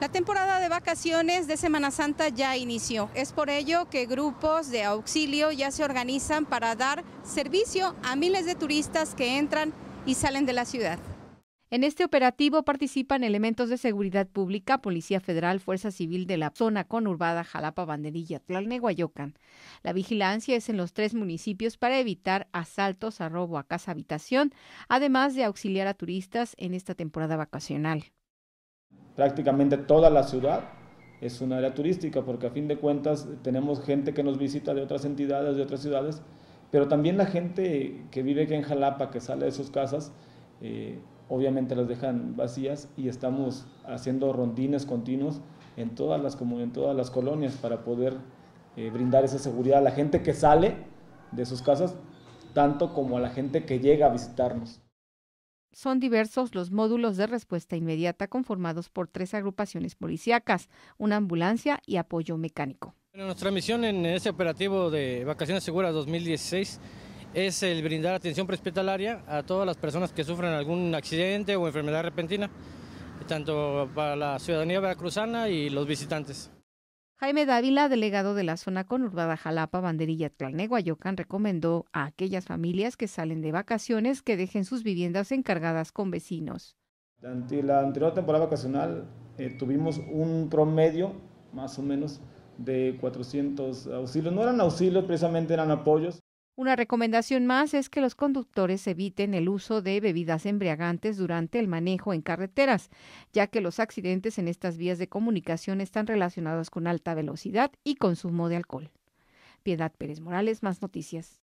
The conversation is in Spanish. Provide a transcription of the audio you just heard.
La temporada de vacaciones de Semana Santa ya inició. Es por ello que grupos de auxilio ya se organizan para dar servicio a miles de turistas que entran y salen de la ciudad. En este operativo participan elementos de seguridad pública, Policía Federal, Fuerza Civil de la zona conurbada Jalapa, Banderilla, Guayocan. La vigilancia es en los tres municipios para evitar asaltos a robo a casa habitación, además de auxiliar a turistas en esta temporada vacacional. Prácticamente toda la ciudad es un área turística porque a fin de cuentas tenemos gente que nos visita de otras entidades, de otras ciudades, pero también la gente que vive aquí en Jalapa, que sale de sus casas, eh, obviamente las dejan vacías y estamos haciendo rondines continuos en todas las, comunidades, en todas las colonias para poder eh, brindar esa seguridad a la gente que sale de sus casas, tanto como a la gente que llega a visitarnos. Son diversos los módulos de respuesta inmediata conformados por tres agrupaciones policíacas, una ambulancia y apoyo mecánico. nuestra misión en ese operativo de Vacaciones Seguras 2016 es el brindar atención prehospitalaria a todas las personas que sufren algún accidente o enfermedad repentina, tanto para la ciudadanía veracruzana y los visitantes. Jaime Dávila, delegado de la zona conurbada Jalapa, Banderilla, Guayocán, recomendó a aquellas familias que salen de vacaciones que dejen sus viviendas encargadas con vecinos. Durante la anterior temporada vacacional eh, tuvimos un promedio más o menos de 400 auxilios. No eran auxilios, precisamente eran apoyos. Una recomendación más es que los conductores eviten el uso de bebidas embriagantes durante el manejo en carreteras, ya que los accidentes en estas vías de comunicación están relacionados con alta velocidad y consumo de alcohol. Piedad Pérez Morales, más noticias.